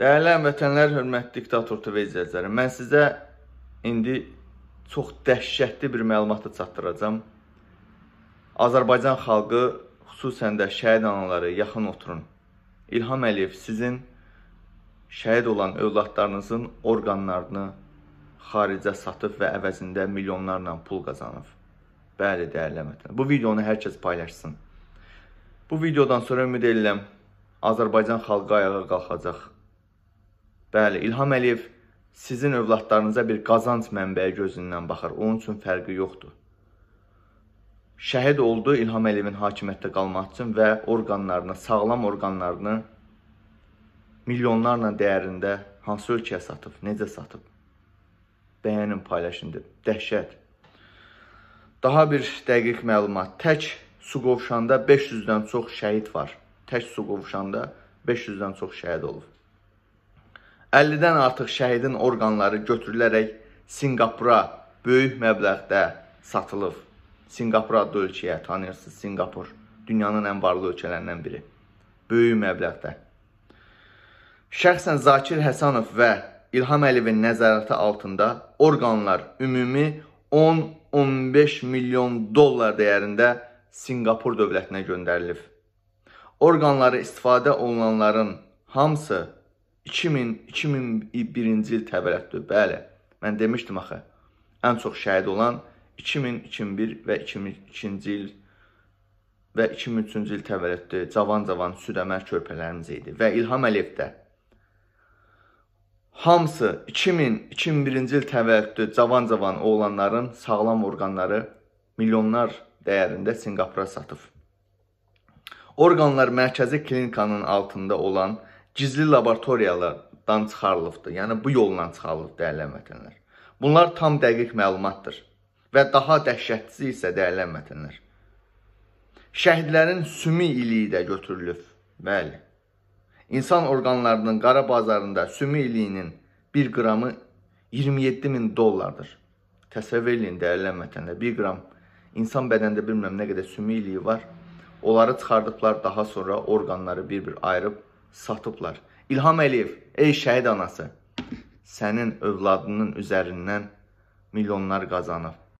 Dəyərli həmvətənlər, hörmətli diktator TV izləyiciləri, mən sizə indi çox dəhşətli bir məlumatı çatdıracam. Azərbaycan xalqı, xüsusən də şəhid anaları yaxın oturun. İlham Əliyev sizin şəhid olan övladlarınızın orqanlarını xaricə satıb və əvəzində milyonlarla pul qazanıb. Bəli, dəyərli həmvətənlər, bu videonu hər kəs paylaşsın. Bu videodan sonra ümid edirəm, Azərbaycan xalqı ayağa qalxacaq Bəli, İlham Əliyev sizin övladlarınıza bir qazanc mənbəyi gözündən baxır. Onun üçün fərqi yoxdur. Şəhid oldu İlham Əliyevin hakimiyyətdə qalmaq üçün və orqanlarını, sağlam orqanlarını milyonlarla dəyərində hansı ölkəyə satıb, necə satıb? Bəyənin, paylaşın, dəhşət. Daha bir dəqiq məlumat. Tək su qovşanda 500-dən çox şəhid var. Tək su qovşanda 500-dən çox şəhid olub. 50-dən artıq şəhidin orqanları götürülərək Sinqapura böyük məbləğdə satılıb. Sinqapur adlı ölkəyə tanıyırsınız. Sinqapur dünyanın ən varlı ölkələrindən biri. Böyük məbləğdə. Şəxsən Zakir Həsənov və İlham Əliyevin nəzarəti altında orqanlar ümumi 10-15 milyon dollar dəyərində Sinqapur dövlətinə göndərilib. Orqanları istifadə olunanların hamısı 2000 2001-ci il təvəllüddür. Bəli. Mən demişdim axı. Ən çox şəhid olan 2000, 2001 və 2002-ci il və 2003-cü il təvəllüddü. Cavan-cavan südəmər körpələrimiz idi və İlham Əliyev də hamısı 2000, 2001-ci il təvəllüddü cavan-cavan oğlanların sağlam orqanları milyonlar dəyərində Sinqapura satıb. Orqanlar mərkəzi klinikanın altında olan gizli laboratoriyalardan çıxarılıbdır. Yəni bu yolla çıxarılıbdır dəyərli vətənlər. Bunlar tam dəqiq məlumatdır və daha dəhşətlisi isə dəyərli vətənlər. Şəhidlərin sümü iliyi də götürülüb. Bəli. İnsan orqanlarının qara bazarında sümü iliyinin 1 qramı 27 min dollardır. Təsəvvür eləyin dəyərli vətənlər, 1 qram insan bədəndə bilmirəm nə qədər sümü iliyi var. Onları çıxardıblar, daha sonra orqanları bir-bir ayırıb satıblar. İlham Əliyev, ey şəhid anası, sənin övladının üzərindən milyonlar qazanıb.